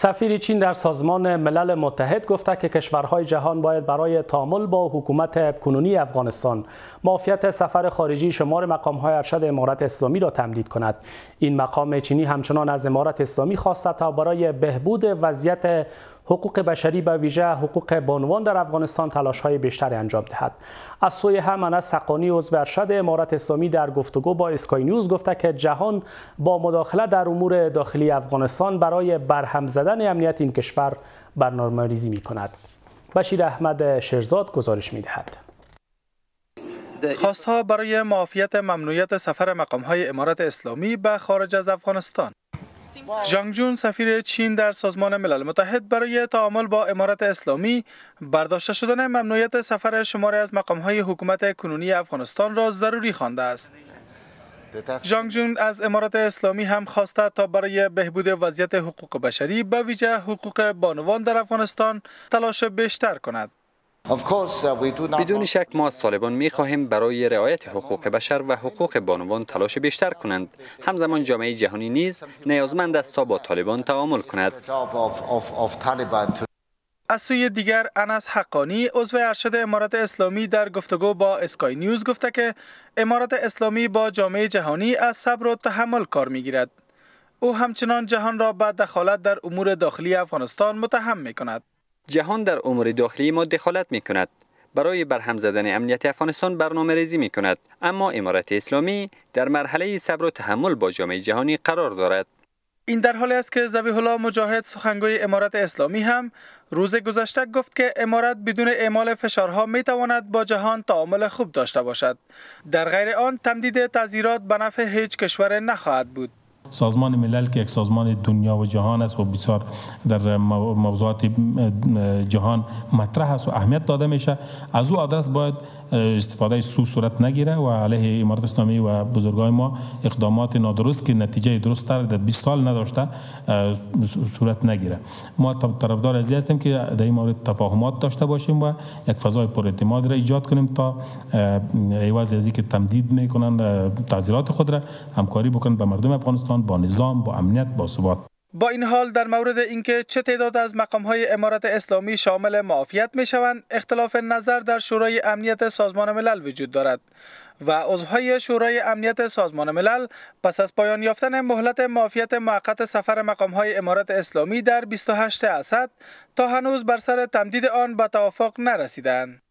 سفیر چین در سازمان ملل متحد گفته که کشورهای جهان باید برای تعامل با حکومت کنونی افغانستان معافیت سفر خارجی شمار مقامهای ارشد امارت اسلامی را تمدید کند این مقام چینی همچنان از امارت اسلامی خواسته تا برای بهبود وضعیت حقوق بشری به ویژه حقوق بانوان در افغانستان تلاش های بیشتری انجام دهد از سوی هم انا سقانی عضو ارشد امارت اسلامی در گفتگو با اسکای نیوز گفته که جهان با مداخله در امور داخلی افغانستان برای برهم زدن امنیت این کشور برنامه ریزی می کند بشیر احمد شیرزاد گزارش می دهد. ها برای معافیت ممنوعیت سفر مقام های امارت اسلامی به خارج از افغانستان جانگ جون سفیر چین در سازمان ملل متحد برای تعامل با امارت اسلامی برداشته شدن ممنوعیت سفر شماره از مقام های حکومت کنونی افغانستان را ضروری خوانده است. جانگ جون از امارات اسلامی هم خواسته تا برای بهبود وضعیت حقوق بشری به ویژه حقوق بانوان در افغانستان تلاش بیشتر کند. Uh, بدون شک ما از طالبان می خواهیم برای رعایت حقوق بشر و حقوق بانوان تلاش بیشتر کنند همزمان جامعه جهانی نیز نیازمند است تا با طالبان تعامل کند از سوی دیگر انس حقانی عضو ارشد امارات اسلامی در گفتگو با اسکای نیوز گفته که امارات اسلامی با جامعه جهانی از صبر و تحمل کار می گیرد. او همچنان جهان را به دخالت در امور داخلی افغانستان متهم می کند. جهان در امور داخلی ما دخالت می کند برای برهم زدن امنیت افغانستان برنامه ریزی می کند اما امارت اسلامی در مرحله صبر و تحمل با جامعه جهانی قرار دارد این در حالی است که زبیح الله مجاهد سخنگوی امارت اسلامی هم روز گذشته گفت که امارت بدون اعمال فشارها می تواند با جهان تعامل خوب داشته باشد در غیر آن تمدید تذیرات به نفع هیچ کشور نخواهد بود سازمان ملل که یک سازمان دنیا و جهان است و بسیار در موضوعات جهان مطرح است و اهمیت داده میشه از او آدرس باید استفاده سو صورت نگیره و علیه امارت اسلامی و بزرگای ما اقدامات نادرست که نتیجه درست در 20 سال نداشته صورت نگیره ما طرفدار ازی هستیم که در این مورد تفاهمات داشته باشیم و یک فضای پر اعتماد را ایجاد کنیم تا ایواز ازی که تمدید میکنن تعذیرات خود را همکاری بکنن به مردم افغانستان با نظام با امنیت با ثبات با این حال در مورد اینکه چه تعداد از مقام های امارت اسلامی شامل معافیت می شوند اختلاف نظر در شورای امنیت سازمان ملل وجود دارد و عضوهای شورای امنیت سازمان ملل پس از پایان یافتن مهلت معافیت موقت سفر مقام های امارت اسلامی در 28 اسد تا هنوز بر سر تمدید آن به توافق نرسیدند